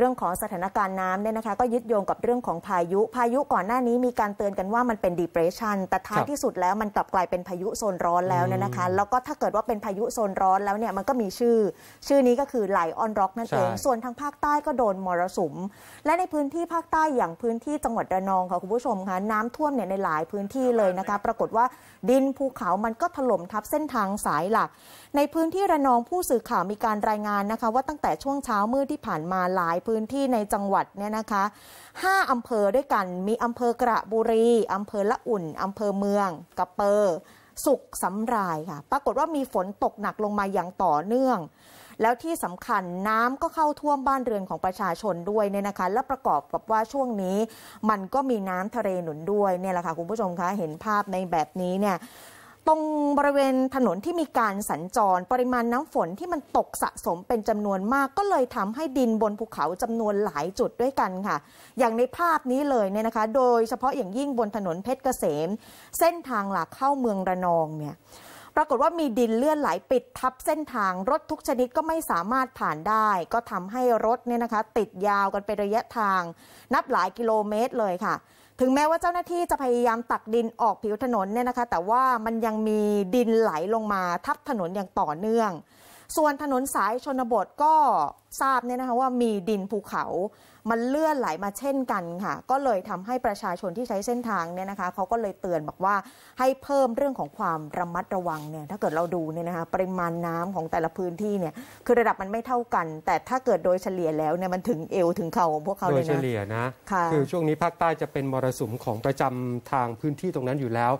เรื่องของสถานการณ์น้ำเนี่ยนะคะก็ยึดโยงกับเรื่องของพายุ พายุก่อนหน้านี้มีการเตือนกันว่ามันเป็น depression แต่ท้ายที่สุดแล้วมันกลับกลายเป็นพายุโซนร้อนแล้วเนี่ยนะคะแล้วก็ถ้าเกิดว่าเป็นพายุโซนร้อนแล้วเนี่ยมันก็มีชื่อชื่อนี้ก็คือไลออนร็อกนั่นเองส่วนทางภาคใต้ก็โดนมรสุมและในพื้นที่ภาคใต้อย่างพื้นที่จังหวัดระนองค่ะคุณผู้ชมคะน้ำท่วมเนี่ยในหลายพื้นที่เลยนะคะปรากฏว่าดินภูเขามันก็ถล่มทับเส้นทางสายหลักในพื้นที่ระนองผู้สื่อข่าวมีการรายงานนะคะว่าตั้งแต่ช่วงเช้ามืดที่ผ่านมาหลายพื้พื้นที่ในจังหวัดเนี่ยนะคะ 5 อำเภอด้วยกัน มีอำเภอกระบุรี อำเภอละอุ่น อำเภอเมือง กระเปอร์ สุขสำราญค่ะ ปรากฏว่ามีฝนตกหนักลงมาอย่างต่อเนื่อง แล้วที่สำคัญน้ำก็เข้าท่วมบ้านเรือนของประชาชนด้วยเนี่ยนะคะ และประกอบกับว่าช่วงนี้มันก็มีน้ำทะเลหนุนด้วย เนี่ยแหละค่ะคุณผู้ชมคะ เห็นภาพในแบบนี้เนี่ยตรงบริเวณถนนที่มีการสัญจร ปริมาณน้ำฝนที่มันตกสะสมเป็นจำนวนมาก ก็เลยทำให้ดินบนภูเขาจำนวนหลายจุดด้วยกันค่ะ อย่างในภาพนี้เลยเนี่ยนะคะ โดยเฉพาะอย่างยิ่งบนถนนเพชรเกษม เส้นทางหลักเข้าเมืองระนองเนี่ยปรากฏว่ามีดินเลื่อนไหลปิดทับเส้นทางรถทุกชนิดก็ไม่สามารถผ่านได้ ก็ทำให้รถเนี่ยนะคะติดยาวกันไประยะทางนับหลายกิโลเมตรเลยค่ะ ถึงแม้ว่าเจ้าหน้าที่จะพยายามตักดินออกผิวถนนเนี่ยนะคะแต่ว่ามันยังมีดินไหลลงมาทับถนนอย่างต่อเนื่องส่วนถนนสายชนบทก็ทราบเนี่ยนะคะว่ามีดินภูเขามันเลื่อนไหลมาเช่นกันค่ะก็เลยทำให้ประชาชนที่ใช้เส้นทางเนี่ยนะคะเขาก็เลยเตือนบอกว่าให้เพิ่มเรื่องของความระมัดระวังเนี่ยถ้าเกิดเราดูเนี่ยนะคะปริมาณน้ำของแต่ละพื้นที่เนี่ยคือระดับมันไม่เท่ากัน แต่ถ้าเกิดโดยเฉลี่ยแล้วเนี่ยมันถึงเอวถึงเข่าของพวกเขาเลยนะ โดยเฉลี่ยนะ คือช่วงนี้ภาคใต้จะเป็นมรสุมของประจำทางพื้นที่ตรงนั้นอยู่แล้ว